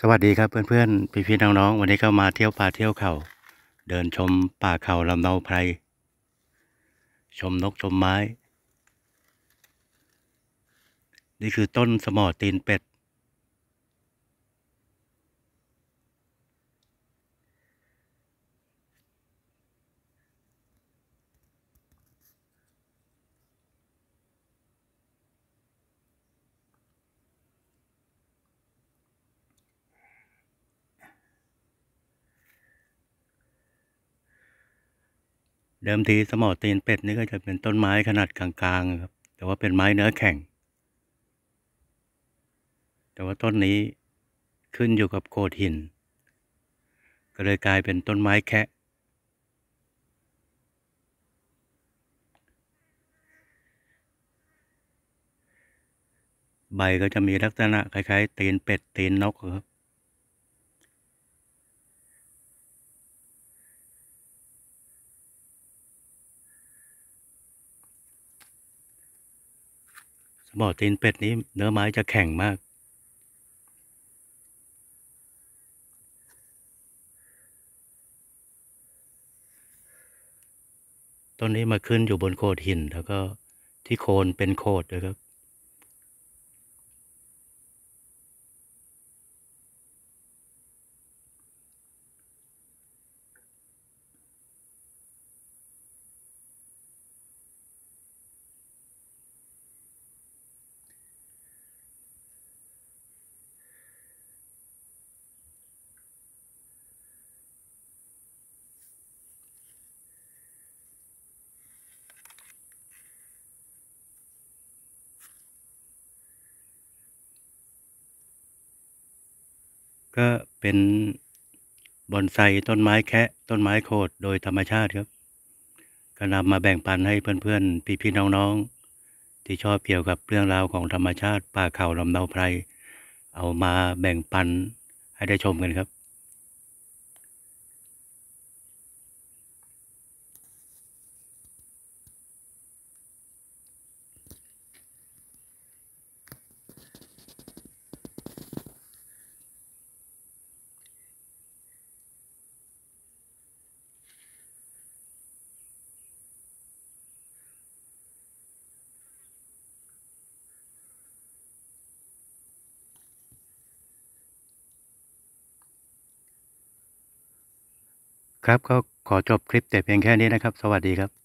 สวัสดีครับเพื่อนๆ พี่ๆน้องๆ วันนี้ก็มาเที่ยวป่าเที่ยวเขาเดินชมป่าเขาลำเนาไพร ชมนกชมไม้ นี่คือต้นสมอตีนเป็ดเดิมทีสมอตีนเป็ดนี่ก็จะเป็นต้นไม้ขนาดกลางๆครับแต่ว่าเป็นไม้เนื้อแข็งแต่ว่าต้นนี้ขึ้นอยู่กับโขดหิน ก็เลยกลายเป็นต้นไม้แคะ ใบก็จะมีลักษณะคล้ายๆตีนเป็ดตีนนกครับหมอตีนเป็ดนี้เนื้อไม้จะแข็งมาก ต้นนี้มาขึ้นอยู่บนโขดหิน แล้วก็ที่โคนเป็นโขดแล้วก็ก็เป็นบอนไซต้นไม้แคะ ต้นไม้โคดโดยธรรมชาติครับก็นำมาแบ่งปันให้เพื่อนๆ พี่ๆน้องๆ ที่ชอบเกี่ยวกับเรื่องราวของธรรมชาติ ป่าเขาลำเนาไพร เอามาแบ่งปันให้ได้ชมกันครับครับก็ขอจบคลิปแต่เพียงแค่นี้นะครับ สวัสดีครับ